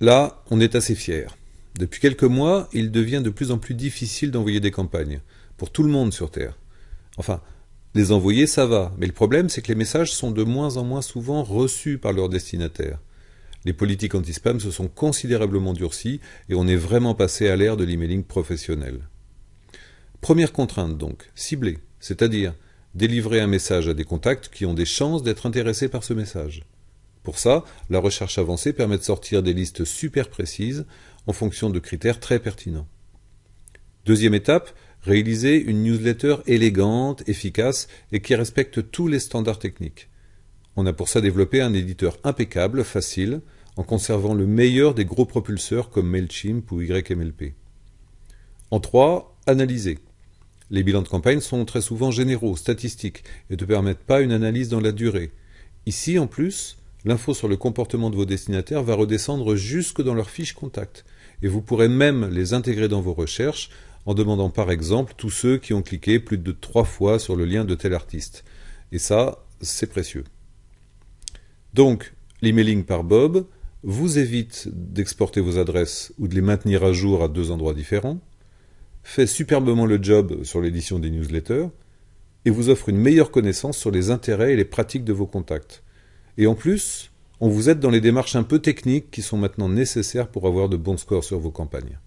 Là, on est assez fier. Depuis quelques mois, il devient de plus en plus difficile d'envoyer des campagnes, pour tout le monde sur Terre. Enfin, les envoyer, ça va, mais le problème, c'est que les messages sont de moins en moins souvent reçus par leurs destinataires. Les politiques anti-spam se sont considérablement durcies et on est vraiment passé à l'ère de l'emailing professionnel. Première contrainte donc, cibler, c'est-à-dire délivrer un message à des contacts qui ont des chances d'être intéressés par ce message. Pour ça, la recherche avancée permet de sortir des listes super précises en fonction de critères très pertinents. Deuxième étape, réaliser une newsletter élégante, efficace et qui respecte tous les standards techniques. On a pour ça développé un éditeur impeccable, facile, en conservant le meilleur des gros propulseurs comme MailChimp ou YMLP. En trois, analyser. Les bilans de campagne sont très souvent généraux, statistiques, et ne permettent pas une analyse dans la durée. Ici, en plus, L'info sur le comportement de vos destinataires va redescendre jusque dans leur fiche contact. et vous pourrez même les intégrer dans vos recherches en demandant par exemple tous ceux qui ont cliqué plus de trois fois sur le lien de tel artiste. Et ça, c'est précieux. Donc, l'emailing par Bob vous évite d'exporter vos adresses ou de les maintenir à jour à deux endroits différents, fait superbement le job sur l'édition des newsletters, et vous offre une meilleure connaissance sur les intérêts et les pratiques de vos contacts. Et en plus, on vous aide dans les démarches un peu techniques qui sont maintenant nécessaires pour avoir de bons scores sur vos campagnes.